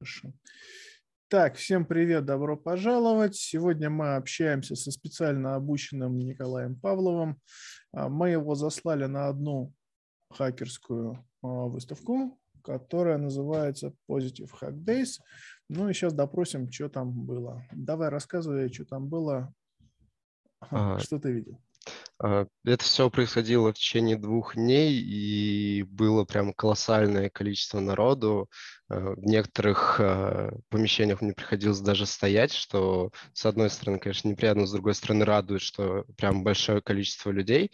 Хорошо. Так, всем привет, добро пожаловать. Сегодня мы общаемся со специально обученным Николаем Павловым. А, мы его заслали на одну хакерскую а, выставку, которая называется Positive Hack Days. Ну и сейчас допросим, что там было. Давай рассказывай, что там было, а, что ты видел. А, это все происходило в течение двух дней, и было прям колоссальное количество народу. А, в некоторых а, помещениях мне приходилось даже стоять, что, с одной стороны, конечно, неприятно, с другой стороны, радует, что прям большое количество людей.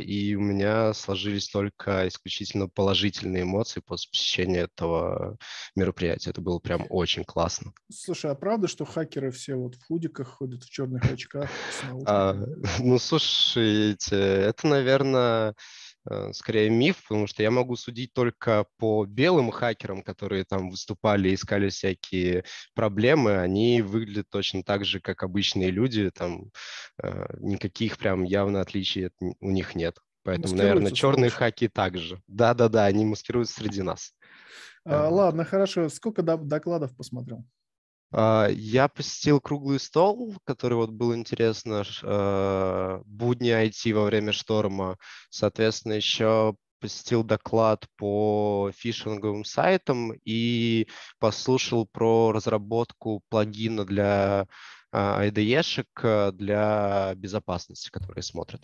И у меня сложились только исключительно положительные эмоции после посещения этого мероприятия. Это было прям очень классно. Слушай, а правда, что хакеры все вот в худиках ходят, в черных очках? Ну, слушай, слушаете, это, наверное, э, скорее миф, потому что я могу судить только по белым хакерам, которые там выступали, искали всякие проблемы, они выглядят точно так же, как обычные люди, там э, никаких прям явно отличий у них нет. Поэтому, наверное, черные хаки также. Да-да-да, они маскируются среди нас. А, ладно, хорошо. Сколько докладов посмотрел? А, я посетил круглый стол, который вот был интересно, а, будни IT во время шторма. Соответственно, еще посетил доклад по фишинговым сайтам и послушал про разработку плагина для IDE-шек а, для безопасности, которые смотрят.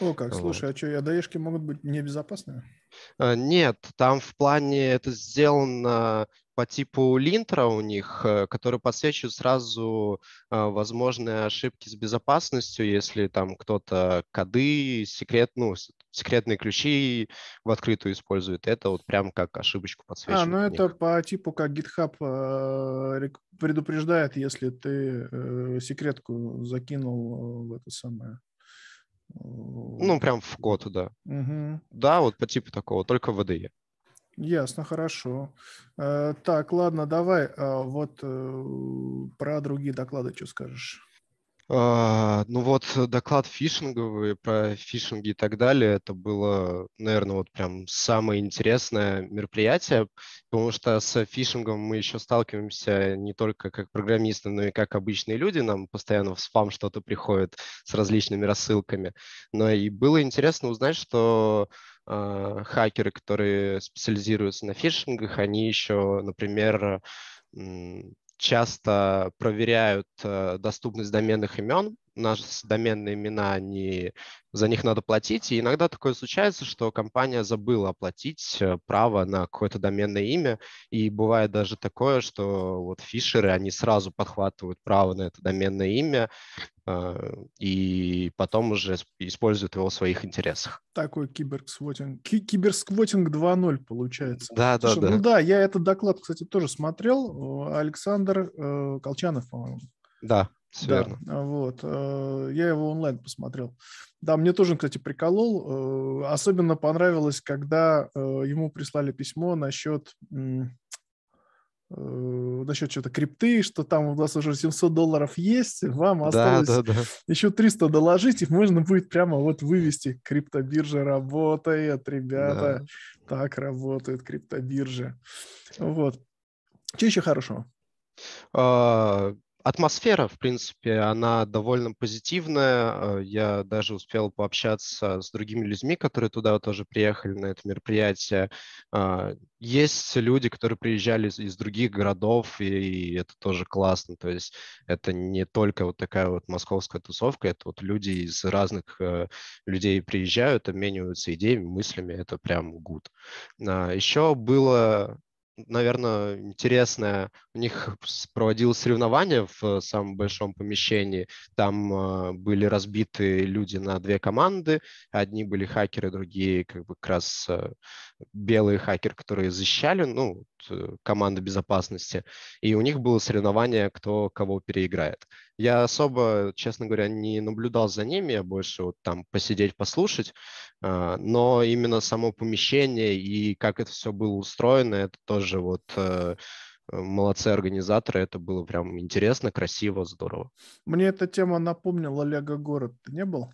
О, как, слушай, вот. а что, IDE-шки могут быть небезопасными? Нет, там в плане это сделано по типу линтера у них, э, который подсвечивает сразу э, возможные ошибки с безопасностью, если там кто-то коды, секрет, ну, секретные ключи в открытую использует. Это вот прям как ошибочку а, подсвечивает. А, ну это по типу как GitHub э, предупреждает, если ты секретку закинул в это самое ну, прям в код, да. Угу. Да, вот по типу такого, только в VDE. Ясно, хорошо. Э, так, ладно, давай. Э, вот э, про другие доклады что скажешь? А, ну вот доклад фишинговый, про Фишинг и так далее, это было, наверное, вот прям самое интересное мероприятие, потому что с фишингом мы еще сталкиваемся не только как программисты, но и как обычные люди, нам постоянно в спам что-то приходит с различными рассылками. Но и было интересно узнать, что а, хакеры, которые специализируются на фишингах, они еще, например, часто проверяют э, доступность доменных имен наши доменные имена, они, за них надо платить. И иногда такое случается, что компания забыла оплатить э, право на какое-то доменное имя. И бывает даже такое, что вот фишеры, они сразу подхватывают право на это доменное имя э, и потом уже используют его в своих интересах. Такой киберсквотинг. Киберсквотинг 2.0 получается. Да, да, ну да. Ну да, я этот доклад, кстати, тоже смотрел. Александр э, Колчанов, по-моему. Да, все да, верно. А вот. Э, я его онлайн посмотрел. Да, мне тоже, кстати, приколол. Э, особенно понравилось, когда э, ему прислали письмо насчет насчет чего-то крипты, что там у вас уже 700 долларов есть, вам осталось да, да, да. еще 300 доложить, и можно будет прямо вот вывести. Криптобиржа работает, ребята. Да. Так работает криптобиржа. Вот. Что еще хорошего? А, Атмосфера, в принципе, она довольно позитивная. Э, я даже успел пообщаться с другими людьми, которые туда тоже приехали на это мероприятие. А, есть люди, которые приезжали из, из других городов, и, и это тоже классно. То есть это не только вот такая вот московская тусовка, это вот люди из разных э, людей приезжают, обмениваются идеями, мыслями. Это прям гуд. А, Еще было наверное, интересное. У них проводилось соревнование в э, самом большом помещении. Там э, были разбиты люди на две команды. Одни были хакеры, другие как бы как раз э, белые хакеры, которые защищали, ну, Э, команды безопасности. И у них было соревнование, кто кого переиграет. Я особо, честно говоря, не наблюдал за ними, я больше вот там посидеть, послушать. А, но именно само помещение и как это все было устроено, это тоже вот э, молодцы организаторы, это было прям интересно, красиво, здорово. Мне эта тема напомнила Лего город. Ты не был?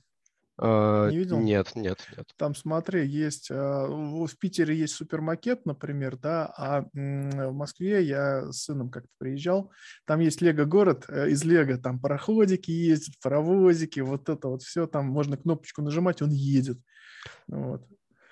А, Не видел? Нет, нет, нет. Там, смотри, есть... А, в Питере есть супермакет, например, да, а в Москве я с сыном как-то приезжал. Там есть Лего-город, э, из Лего там пароходики ездят, паровозики, вот это вот все. Там можно кнопочку нажимать, он едет. Вот.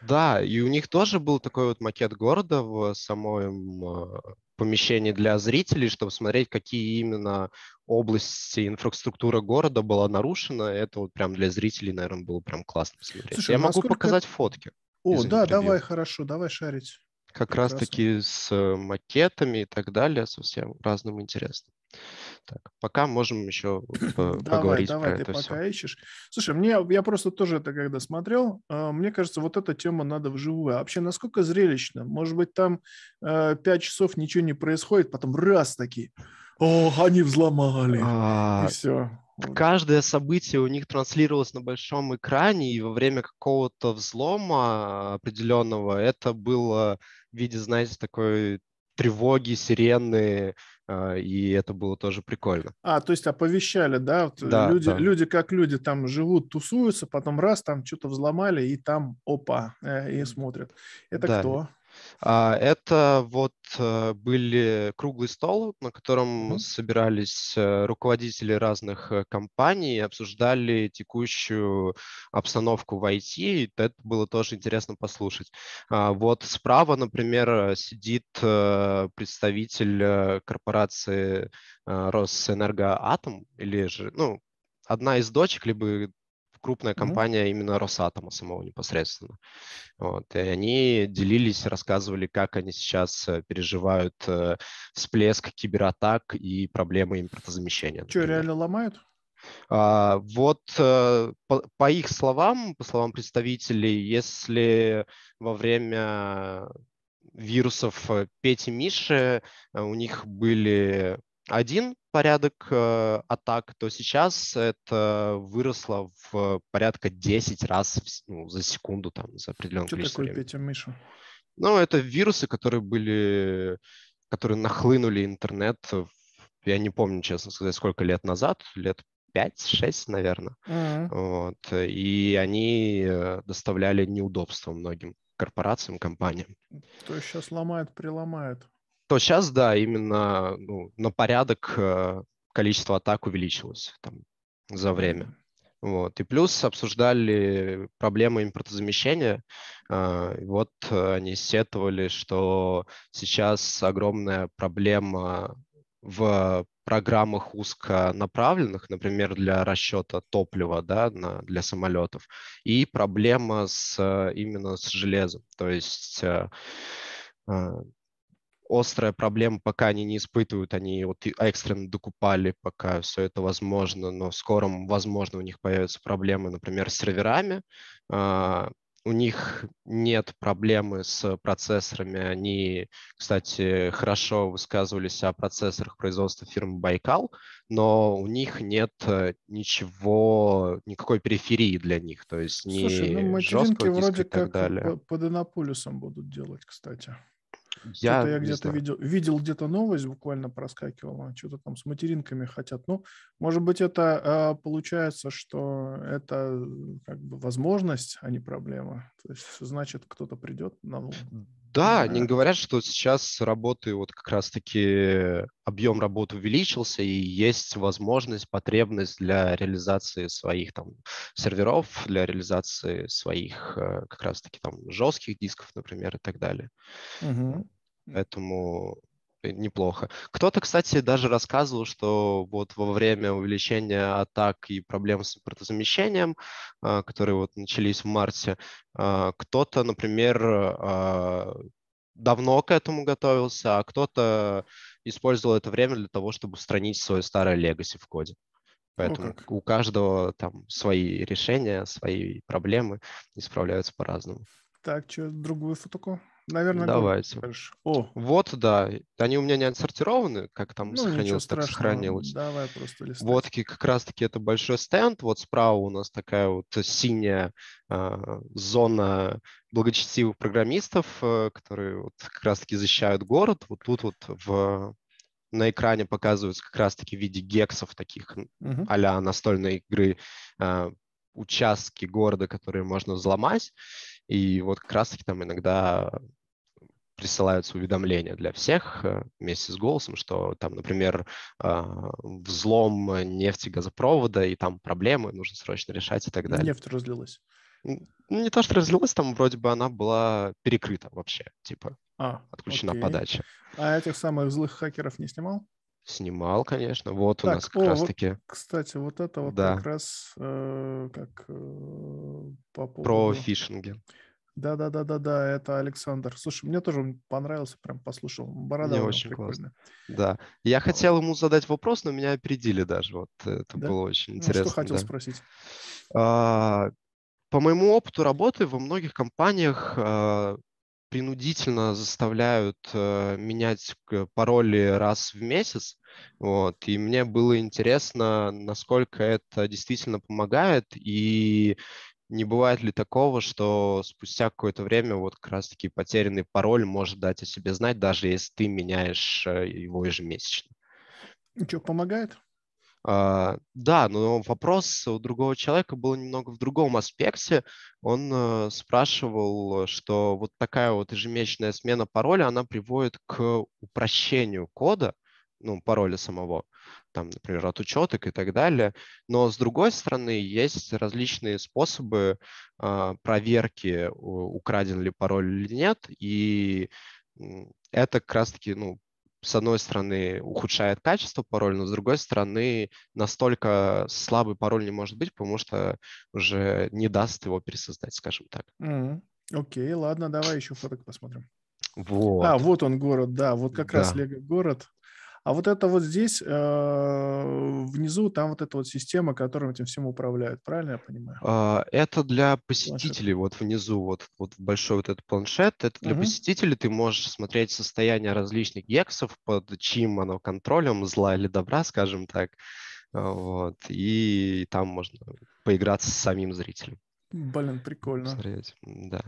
Да, и у них тоже был такой вот макет города в самом а, помещении для зрителей, чтобы смотреть, какие именно области инфраструктура города была нарушена. Это вот прям для зрителей, наверное, было прям классно посмотреть. Слушай, Я а насколько... могу показать фотки. О, да, интервью. давай, хорошо, давай шарить. Как раз-таки с э, макетами и так далее, совсем разным интересным. Так, пока можем еще поговорить давай, про давай, это ты все. ищешь. Слушай, мне, я просто тоже это когда смотрел, а, мне кажется, вот эта тема надо вживую. А вообще, насколько зрелищно? Может быть, там э, пять часов ничего не происходит, потом раз такие, о, они взломали, а... и все. Каждое событие у них транслировалось на большом экране, и во время какого-то взлома определенного это было в виде, знаете, такой тревоги, сирены, а, и это было тоже прикольно. А, то есть оповещали, да? Вот э, да, люди, да. люди как люди там живут, тусуются, потом раз, там что-то взломали, и там опа, э, и смотрят. Это да. кто? А, это вот э, были круглый стол, на котором собирались э, руководители разных э, компаний, обсуждали текущую обстановку в IT. И это было тоже интересно послушать. А, вот справа, например, сидит представитель корпорации Росэнергоатом, или же, ну, одна из дочек, либо крупная компания mm-hmm. именно Росатома самого непосредственно. Вот. И они делились, рассказывали, как они сейчас э, переживают э, всплеск кибератак и проблемы импортозамещения. Что, реально ломают? А, вот э, по, по их словам, по словам представителей, если во время вирусов Пети Миши у них были один порядок э, атак, то сейчас это выросло в порядка 10 раз в, ну, за секунду там, за определенное Что количество такое времени. Петя Миша? Ну, это вирусы, которые были, которые нахлынули интернет, я не помню, честно сказать, сколько лет назад, лет 5-6, наверное. Mm-hmm. Вот. И они э, доставляли неудобства многим корпорациям, компаниям. То есть сейчас ломают, приломают то сейчас, да, именно ну, на порядок э, количество атак увеличилось там, за время. Вот. И плюс обсуждали проблемы импортозамещения. Э, вот э, они сетовали, что сейчас огромная проблема в программах узконаправленных, например, для расчета топлива да, на, для самолетов, и проблема с, именно с железом. То есть острая проблема, пока они не испытывают, они вот экстренно докупали, пока все это возможно, но в скором, возможно, у них появятся проблемы, например, с серверами, а, у них нет проблемы с процессорами. Они, кстати, хорошо высказывались о процессорах производства фирмы Байкал, но у них нет э, ничего, никакой периферии для них, то есть ни Слушай, ну, жесткого диска вроде и так как далее. Под Анаполисом будут делать, кстати. Я, я где-то видел, видел где-то новость, буквально проскакивала, что-то там с материнками хотят. Ну, может быть, это а, получается, что это э, как бы возможность, а не проблема. То есть, значит, кто-то придет на да, они э. говорят, что сейчас работы, вот как раз-таки объем работ увеличился, и есть возможность, потребность для реализации своих там серверов, для реализации своих э, как раз-таки там жестких дисков, например, и так далее. Угу. Поэтому неплохо. Кто-то, кстати, даже рассказывал, что вот во время увеличения атак и проблем с импортозамещением, а, которые вот начались в марте, а, кто-то, например, а, давно к этому готовился, а кто-то использовал это время для того, чтобы устранить свое старое легаси в коде. Ну Поэтому ну, у каждого там свои решения, свои проблемы, исправляются по-разному. Так, что, другую статуку? Наверное, давайте. О. Вот, да. Они у меня не отсортированы, как там ну, сохранилось, так сохранилось. Давай просто листать. Вот как раз-таки это большой стенд. Вот справа у нас такая вот синяя э, зона благочестивых программистов, э, которые вот как раз-таки защищают город. Вот тут вот в на экране показываются как раз-таки в виде гексов таких uh-huh. а настольной игры э, участки города, которые можно взломать. И вот как раз-таки там иногда присылаются уведомления для всех э, вместе с голосом, что там, например, а, взлом нефти газопровода, и там проблемы, нужно срочно решать и так далее. Нефть разлилась. Ну, не то, что разлилась, там вроде бы она была перекрыта вообще, типа а, отключена окей. подача. А этих самых злых хакеров не снимал? Снимал, конечно. Вот так, у нас как раз-таки. Вот, кстати, вот это вот да. как раз э, как э, по поводу... Про фишинги. Да, да, да, да, да, это Александр. Слушай, мне тоже понравился, прям послушал. Борода мне очень прикольно. Да. Я хотел ему задать вопрос, но меня опередили даже. Вот это да? было очень интересно. Ну, что хотел да. спросить? А, по моему опыту работы во многих компаниях а, принудительно заставляют э, менять пароли раз в месяц. Вот. И мне было интересно, насколько это действительно помогает, и не бывает ли такого, что спустя какое-то время вот как раз-таки потерянный пароль может дать о себе знать, даже если ты меняешь э, его ежемесячно. Ничего, помогает? А, да, но вопрос у другого человека был немного в другом аспекте. Он э, спрашивал, что вот такая вот ежемесячная смена пароля, она приводит к упрощению кода, ну, пароля самого, там, например, от учеток и так далее. Но с другой стороны, есть различные способы э, проверки, украден ли пароль или нет, и это как раз-таки ну, с одной стороны, ухудшает качество пароля, но с другой стороны, настолько слабый пароль не может быть, потому что уже не даст его пересоздать, скажем так. Mm-hmm. Окей, ладно, давай еще фоток посмотрим. Вот. А, вот он город, да, вот как да. раз Лего город. А вот это вот здесь, э, внизу, там вот эта вот система, которая этим всем управляет, правильно я понимаю? А, это для посетителей, планшет. вот внизу, вот, вот большой вот этот планшет, это для угу. посетителей ты можешь смотреть состояние различных гексов, под чьим оно контролем, зла или добра, скажем так. А, вот. И там можно поиграться с самим зрителем. Блин, прикольно. Посмотреть, да.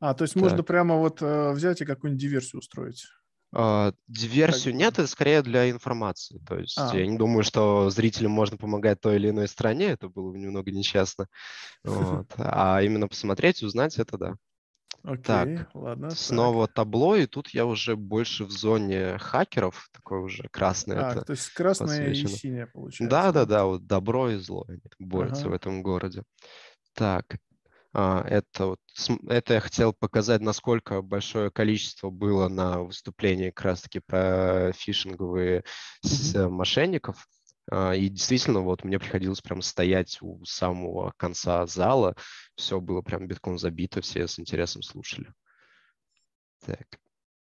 А, то есть так. можно прямо вот э, взять и какую-нибудь диверсию устроить. А, диверсию нет, это скорее для информации. То есть а. я не думаю, что зрителям можно помогать той или иной стране, это было бы немного нечестно. Вот. А именно посмотреть, узнать это да. Окей, так, ладно. Снова так. табло, и тут я уже больше в зоне хакеров, такое уже красное. А, это то есть красное посвящено. и синее получается. Да, да, да, вот добро и зло они борются ага. в этом городе. Так, а, это, вот, это я хотел показать, насколько большое количество было на выступлении как раз-таки про фишинговые mm-hmm. мошенников. А, и действительно, вот мне приходилось прям стоять у самого конца зала. Все было прям битком забито, все с интересом слушали. Так.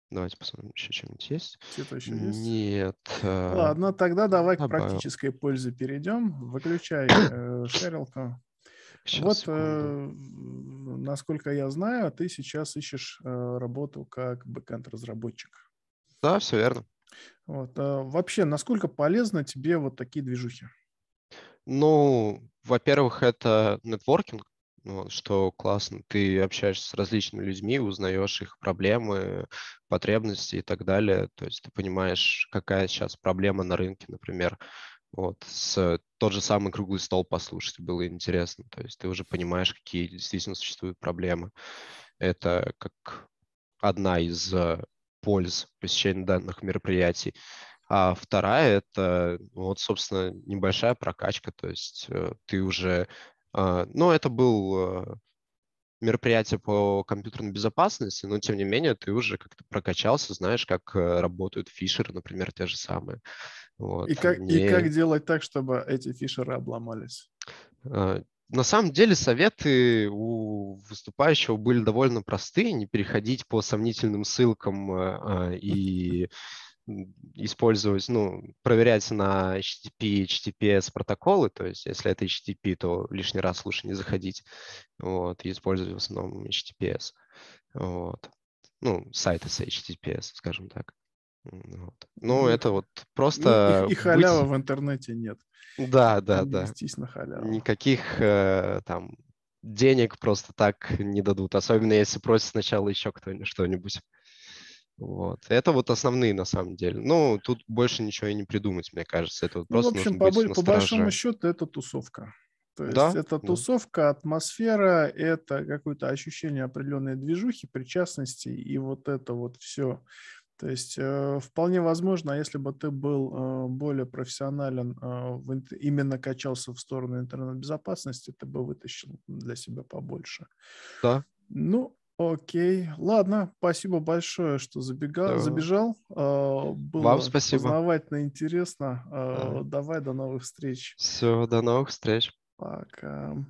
Давайте посмотрим, еще что-нибудь есть. Что-то еще есть? Нет. Э, Ладно, тогда давай добавил. к практической пользе перейдем. Выключай э, шерилку. Сейчас, вот, э, насколько я знаю, а ты сейчас ищешь э, работу как бэкэнд-разработчик. Да, все верно. Вот, э, вообще, насколько полезны тебе вот такие движухи? Ну, во-первых, это нетворкинг, ну, вот, что классно. Ты общаешься с различными людьми, узнаешь их проблемы, потребности и так далее. То есть ты понимаешь, какая сейчас проблема на рынке, например. Вот, с, тот же самый круглый стол послушать было интересно. То есть ты уже понимаешь, какие действительно существуют проблемы. Это как одна из э, польз посещения данных мероприятий. А вторая – это, вот, собственно, небольшая прокачка, то есть э, ты уже… Э, ну, это был мероприятие по компьютерной безопасности, но, тем не менее, ты уже как-то прокачался, знаешь, как работают фишеры, например, те же самые. Вот. И, как, не... и как делать так, чтобы эти фишеры обломались? А, на самом деле советы у выступающего были довольно простые. Не переходить по сомнительным ссылкам а, а, и использовать, ну, проверять на HTTP HTTPS протоколы, то есть если это HTTP, то лишний раз лучше не заходить, вот, и использовать в основном HTTPS, вот, ну, сайты с HTTPS, скажем так. Вот. Ну, ну, это вот просто... и, и халява быть... в интернете нет. Да, да, Там да. Естественно, халява. Никаких э, там денег просто так не дадут, особенно если просят сначала еще кто-нибудь что-нибудь. Вот. Это вот основные на самом деле. Ну, тут больше ничего и не придумать, мне кажется. Это вот ну, просто в общем, по, по большому счету, это тусовка. То есть да? это ну. тусовка, да. атмосфера, это какое-то ощущение определенной движухи, причастности, и вот это вот все то есть э, вполне возможно, а если бы ты был э, более профессионален, э, именно качался в сторону интернет-безопасности, ты бы вытащил для себя побольше. Да. Ну, окей. Ладно, спасибо большое, что забегал, да. забежал. А, было Вам спасибо. Познавательно, интересно. Да. А, давай, до новых встреч. Все, до новых встреч. Пока.